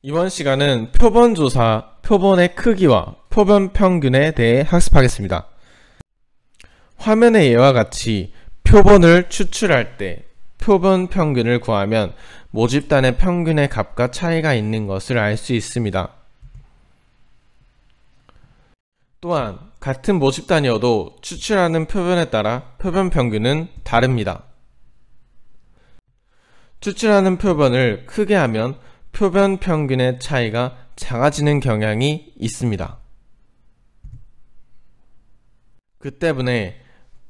이번 시간은 표본조사, 표본의 크기와 표본 평균에 대해 학습하겠습니다. 화면의 예와 같이 표본을 추출할 때 표본 평균을 구하면 모집단의 평균의 값과 차이가 있는 것을 알 수 있습니다. 또한 같은 모집단이어도 추출하는 표본에 따라 표본 평균은 다릅니다. 추출하는 표본을 크게 하면 표변 평균의 차이가 작아지는 경향이 있습니다. 그 때문에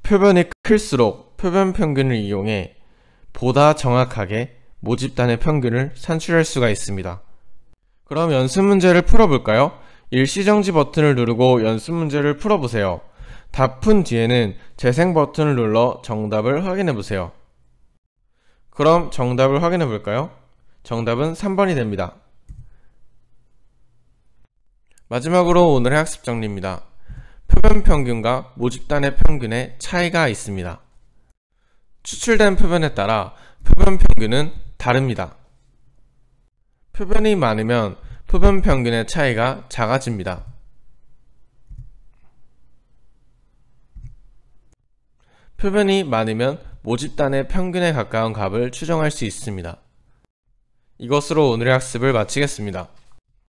표변이 클수록 표변 평균을 이용해 보다 정확하게 모집단의 평균을 산출할 수가 있습니다. 그럼 연습 문제를 풀어볼까요? 일시정지 버튼을 누르고 연습 문제를 풀어보세요. 답푼 뒤에는 재생 버튼을 눌러 정답을 확인해보세요. 그럼 정답을 확인해볼까요? 정답은 3번이 됩니다. 마지막으로 오늘의 학습 정리입니다. 표변 평균과 모집단의 평균에 차이가 있습니다. 추출된 표변에 따라 표변 평균은 다릅니다. 표변이 많으면 표변 평균의 차이가 작아집니다. 표변이 많으면 모집단의 평균에 가까운 값을 추정할 수 있습니다. 이것으로 오늘의 학습을 마치겠습니다.